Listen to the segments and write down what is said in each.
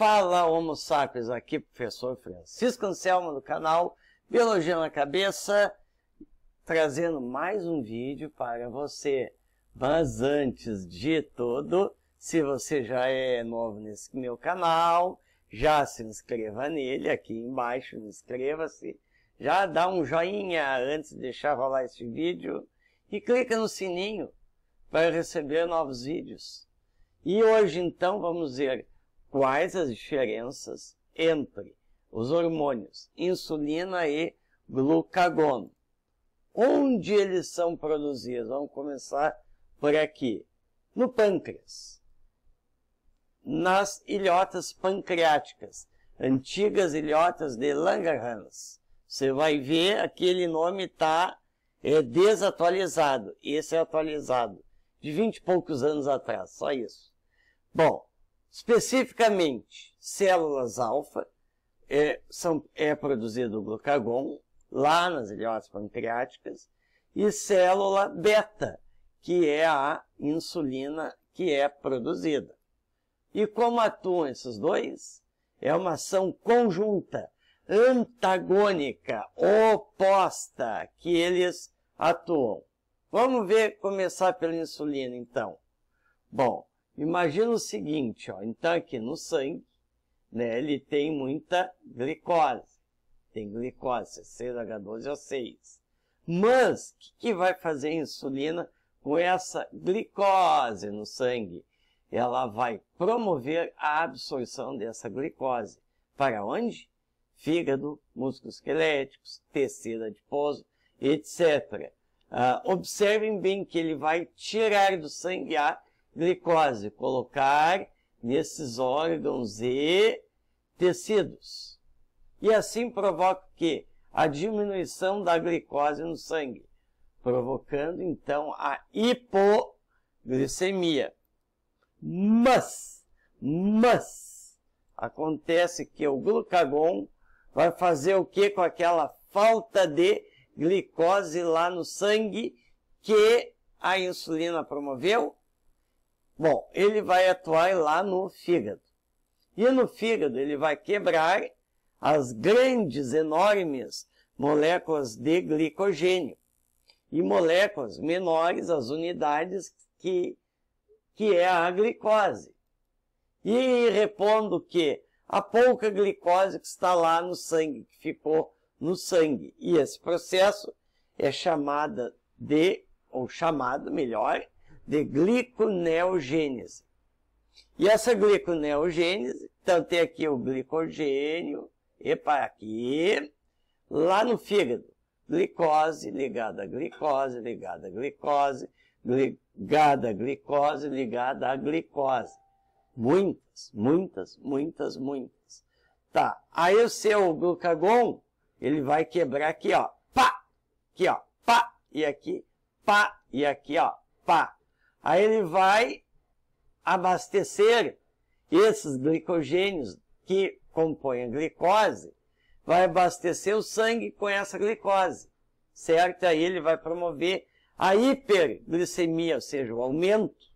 Fala Homo sapiens, aqui professor Francisco Anselmo do canal Biologia na Cabeça, trazendo mais um vídeo para você. Mas antes de tudo, se você já é novo nesse meu canal, já se inscreva nele, aqui embaixo, inscreva-se. Já dá um joinha antes de deixar rolar esse vídeo e clica no sininho para receber novos vídeos. E hoje então vamos ver quais as diferenças entre os hormônios insulina e glucagon. Onde eles são produzidos? Vamos começar por aqui. No pâncreas. Nas ilhotas pancreáticas, antigas ilhotas de Langerhans. Você vai ver, aquele nome está é, desatualizado. Esse é atualizado, de 20 e poucos anos atrás, só isso. Bom, Especificamente, células alfa, é, são, é produzido o glucagon lá nas ilhotas pancreáticas, e célula beta, que é a insulina que é produzida. E como atuam esses dois? É uma ação conjunta, antagônica, oposta, que eles atuam. Vamos ver, começar pela insulina, então. Bom, Imagina o seguinte, ó, então aqui no sangue, né, ele tem muita glicose. Tem glicose, 6H12O6. É é Mas, o que, que vai fazer a insulina com essa glicose no sangue? Ela vai promover a absorção dessa glicose. Para onde? Fígado, músculos esqueléticos, tecido adiposo, etc. Uh, ah, observem bem que ele vai tirar do sangue A glicose, colocar nesses órgãos e tecidos. E assim provoca o quê? A diminuição da glicose no sangue, provocando então a hipoglicemia. Mas, mas, acontece que o glucagon vai fazer o que com aquela falta de glicose lá no sangue que a insulina promoveu? Bom, ele vai atuar lá no fígado. E no fígado ele vai quebrar as grandes, enormes moléculas de glicogênio e moléculas menores, as unidades que, que é a glicose. E repondo que a pouca glicose que está lá no sangue, que ficou no sangue. E esse processo é chamada de, ou chamado melhor, de gliconeogênese. E essa gliconeogênese, então tem aqui o glicogênio, epa, aqui, lá no fígado, glicose ligada à glicose, ligada à glicose, ligada à glicose, ligada à glicose. Muitas, muitas, muitas, muitas. Tá, aí o seu glucagon, ele vai quebrar aqui, ó, pá, aqui, ó, pá, e aqui, pá, e aqui, ó, pá. Aí ele vai abastecer esses glicogênios que compõem a glicose, vai abastecer o sangue com essa glicose, certo? Aí ele vai promover a hiperglicemia, ou seja, o aumento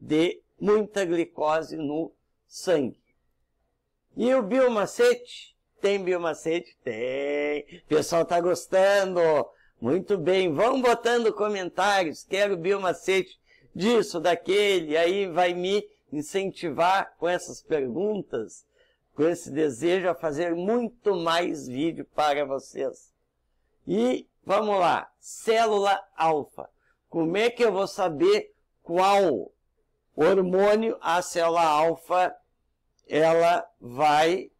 de muita glicose no sangue. E o biomacete? Tem biomacete? Tem. O pessoal está gostando. Muito bem, vão botando comentários. Quero biomacete disso, daquele, aí vai me incentivar com essas perguntas, com esse desejo a fazer muito mais vídeo para vocês. E vamos lá, célula alfa. Como é que eu vou saber qual hormônio a célula alfa ela vai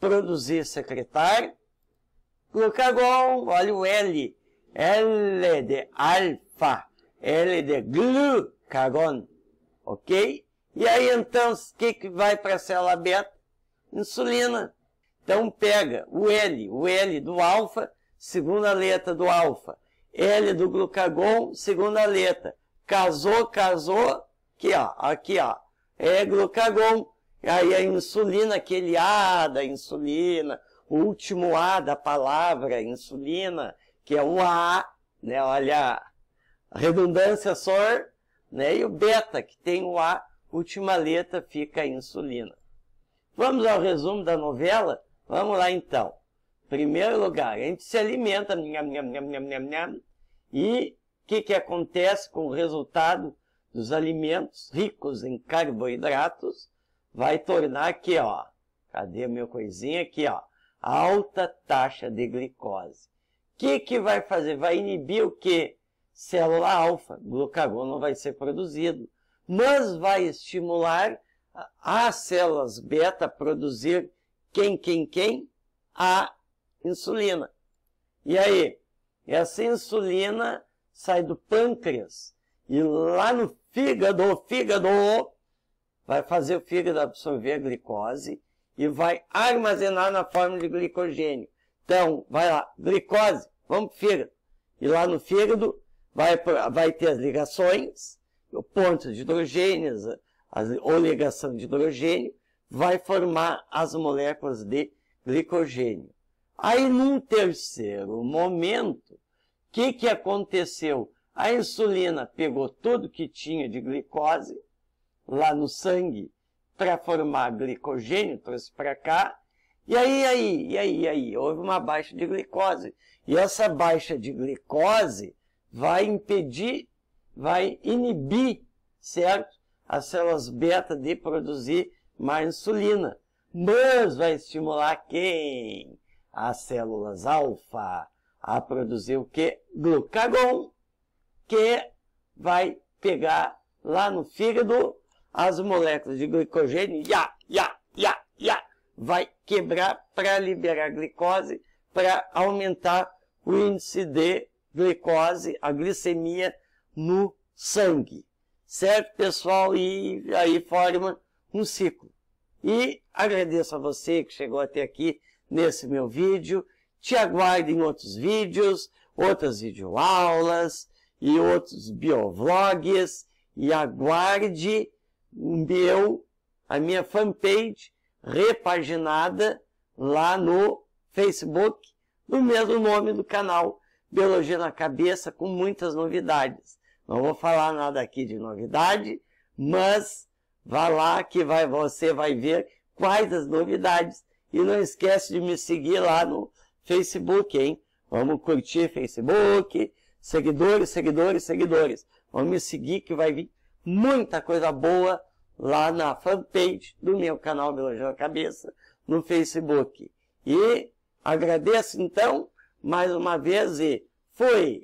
produzir, secretar? Glucagon, olha o L. L de alfa, L de glu, Caron, ok? E aí então, o que, que vai para a célula beta? Insulina. Então pega o L, o L do alfa, segunda letra do alfa, L do glucagon, segunda letra. Casou, casou, aqui ó, aqui ó, é glucagon. E aí a insulina, aquele A da insulina, o último A da palavra insulina, que é o A, né? Olha a redundância, sor, né? E o beta, que tem o A, última letra, fica a insulina. Vamos ao resumo da novela? Vamos lá então. Primeiro lugar, a gente se alimenta nham, nham, nham, e o que, que acontece com o resultado dos alimentos ricos em carboidratos? Vai tornar aqui, ó, cadê meu coisinha aqui, ó, alta taxa de glicose. O que, que vai fazer? Vai inibir o quê? célula alfa, glucagon não vai ser produzido, mas vai estimular as células beta a produzir quem, quem, quem? A insulina. E aí, essa insulina sai do pâncreas e lá no fígado, o fígado vai fazer o fígado absorver a glicose e vai armazenar na forma de glicogênio. Então, vai lá, glicose, vamos para o fígado. E lá no fígado vai, vai ter as ligações, o ponto de hidrogênio, as, ou ligação de hidrogênio, vai formar as moléculas de glicogênio. Aí, num terceiro momento, o que, que aconteceu? A insulina pegou tudo que tinha de glicose lá no sangue para formar glicogênio, trouxe para cá, e aí, aí, e aí, aí, houve uma baixa de glicose. E essa baixa de glicose vai impedir, vai inibir, certo? As células beta de produzir mais insulina. Mas vai estimular quem? As células alfa a produzir o que? Glucagon, que vai pegar lá no fígado as moléculas de glicogênio, ya, ya, ya, ya, vai quebrar para liberar glicose, para aumentar o índice de glicose, a glicemia no sangue. Certo, pessoal? E aí forma um ciclo. E agradeço a você que chegou até aqui nesse meu vídeo. Te aguardo em outros vídeos, outras videoaulas e outros biovlogs. E aguarde o meu, a minha fanpage repaginada lá no Facebook, do mesmo nome do canal Biologia na Cabeça com muitas novidades. Não vou falar nada aqui de novidade, mas vá lá que vai, você vai ver quais as novidades. E não esquece de me seguir lá no Facebook, hein? Vamos curtir Facebook, seguidores, seguidores, seguidores. Vamos me seguir que vai vir muita coisa boa lá na fanpage do meu canal Biologia na Cabeça no Facebook. E agradeço então mais uma vez e fui!